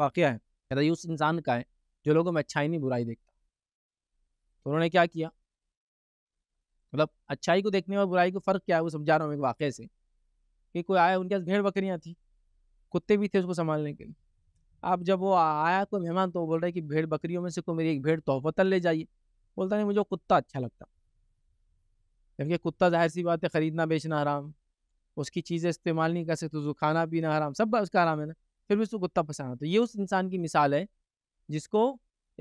वाक़ है कहता उस इंसान का है जो लोगों में अच्छाई नहीं बुराई देखता तो उन्होंने क्या किया मतलब अच्छाई को देखने में बुराई को फ़र्क क्या है वो समझा रहा हूँ एक वाक़े से कि कोई आया उनके पास भेड़ बकरियाँ थी कुत्ते भी थे उसको संभालने के लिए अब जब वो आया कोई मेहमान तो बोल रहा है कि भेड़ बकरियों में से कोई मेरी एक भेड़ तल ले जाइए बोलता नहीं मुझे कुत्ता अच्छा लगता जबकि कुत्ता जाहिर सी बात है ख़रीदना बेचना आराम उसकी चीज़ें इस्तेमाल नहीं कर सकते तो खाना पीना आराम सब उसका आराम है ना फिर भी उसको कुत्ता पसंद आता है ये उस इंसान की मिसाल है जिसको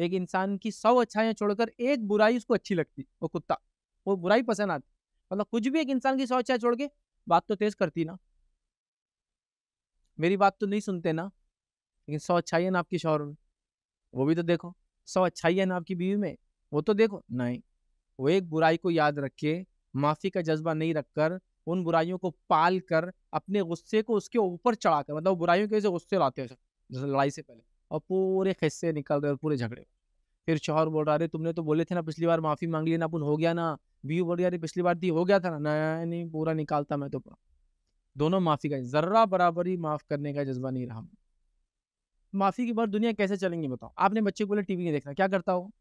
एक इंसान की सौ अच्छाइयाँ छोड़कर एक बुराई उसको अच्छी लगती वो कुत्ता वो बुराई पसंद आती मतलब कुछ भी एक इंसान की सौ अच्छाई छोड़ के बात तो तेज करती ना मेरी बात तो नहीं सुनते ना लेकिन सौ अच्छाई है ना आपकी शौहर में वो भी तो देखो सौ है ना आपकी बीवी में वो तो देखो नहीं वो एक बुराई को याद रख के माफ़ी का जज्बा नहीं रखकर उन बुराइयों को पाल कर अपने गुस्से को उसके ऊपर चढ़ाकर मतलब बुराइयों के वजह गुस्से लाते हो जैसे लड़ाई से पहले और पूरे खिस्से निकल रहे और पूरे झगड़े फिर शोहर बोल रहा अरे तुमने तो बोले थे ना पिछली बार माफ़ी मांग ली ना अपन हो गया ना बी बोल रही अरे पिछली बार दी हो गया था ना नया नहीं पूरा निकालता मैं तो दोनों माफ़ी का ज़र्रा बराबर ही माफ़ करने का जज्बा नहीं रहा माफ़ी के बाद दुनिया कैसे चलेंगी बताओ आपने बच्चे को बोले वी नहीं देखना क्या करता हो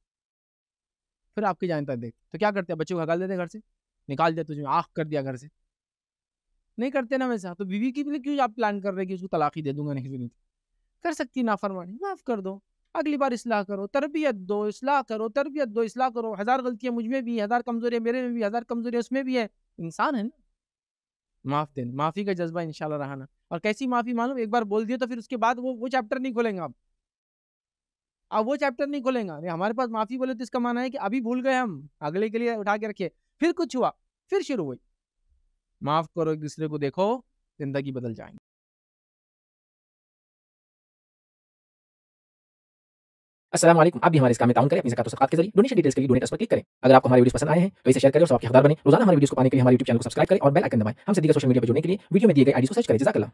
फिर आपकी जानता देख तो क्या करते हैं बच्चे को हकाल देते घर से निकाल दिया तुझे आख कर दिया घर से नहीं करते ना वैसा तो बीवी की क्यों आप प्लान कर रहे कि उसको ही दे दूंगा नहीं सुनी कर सकती नाफरमानी माफ़ कर दो अगली बार इसलाह करो तरबियत दो इसलाह करो तरबियत दो इसलाह करो हज़ार गलतियाँ मुझ में भी हज़ार कमज़ोरियाँ मेरे में भी हज़ार कमज़ोरियाँ उसमें भी है इंसान है ना माफ़ दे माफ़ी का जज्बा इन रहा और कैसी माफ़ी मालूम एक बार बोल दिया तो फिर उसके बाद वो वो चैप्टर नहीं खोलेंगे आप अब वो चैप्टर नहीं खोलेंगे हमारे पास माफ़ी बोले तो इसका माना है कि अभी भूल गए हम अगले के लिए उठा के रखिए फिर कुछ हुआ फिर शुरू हुई माफ करो एक दूसरे को देखो जिंदगी बदल जाएंगी असलम आप भी हमारे इस काम में ताउन करें अपनी जकात के जरिए डोनेशन डिटेल्स के लिए डोनेट पर क्लिक करें अगर आपको हमारी वीडियो पसंद आए हैं तो इसे शेयर करें और आपके हकदार बने रोजाना हमारे वीडियो को पाने के लिए हमारे यूट्यूब चैनल को सब्सक्राइब करें और बेल आइकन दबाएं हमसे दीगर सोशल मीडिया पर जुड़ने के लिए वीडियो में दिए गए आईडी को सर्च करें जजाकला